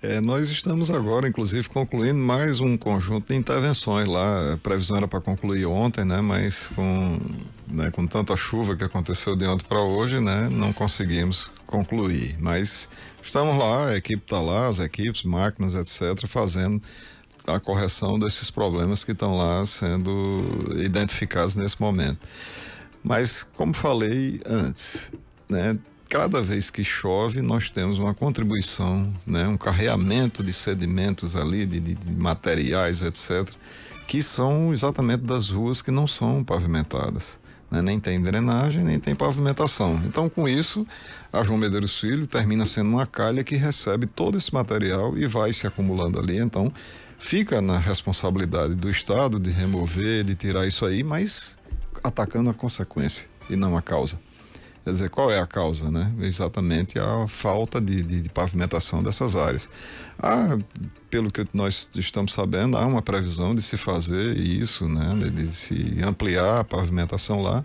É, nós estamos agora, inclusive, concluindo mais um conjunto de intervenções lá. A previsão era para concluir ontem, né? Mas com, né, com tanta chuva que aconteceu de ontem para hoje, né? Não conseguimos concluir. Mas estamos lá, a equipe está lá, as equipes, máquinas, etc., fazendo a correção desses problemas que estão lá sendo identificados nesse momento. Mas, como falei antes, né? cada vez que chove, nós temos uma contribuição, né, um carreamento de sedimentos ali, de, de, de materiais, etc., que são exatamente das ruas que não são pavimentadas. Né? Nem tem drenagem, nem tem pavimentação. Então, com isso, a João Medeiros Filho termina sendo uma calha que recebe todo esse material e vai se acumulando ali. Então, fica na responsabilidade do Estado de remover, de tirar isso aí, mas atacando a consequência e não a causa. Quer dizer, qual é a causa, né? Exatamente a falta de, de, de pavimentação dessas áreas. Há, ah, pelo que nós estamos sabendo, há uma previsão de se fazer isso, né? De, de se ampliar a pavimentação lá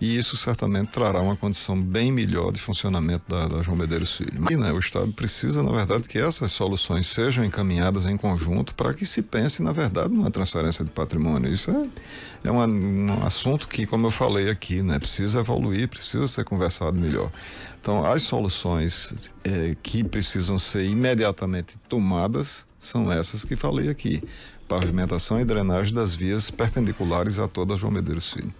e isso certamente trará uma condição bem melhor de funcionamento da, da João Medeiros Filho. né, o Estado precisa, na verdade, que essas soluções sejam encaminhadas em conjunto para que se pense, na verdade, numa transferência de patrimônio. Isso é, é uma, um assunto que, como eu falei aqui, né, precisa evoluir, precisa ser conversado melhor. Então, as soluções é, que precisam ser imediatamente tomadas são essas que falei aqui: pavimentação e drenagem das vias perpendiculares a toda João Medeiros Filho.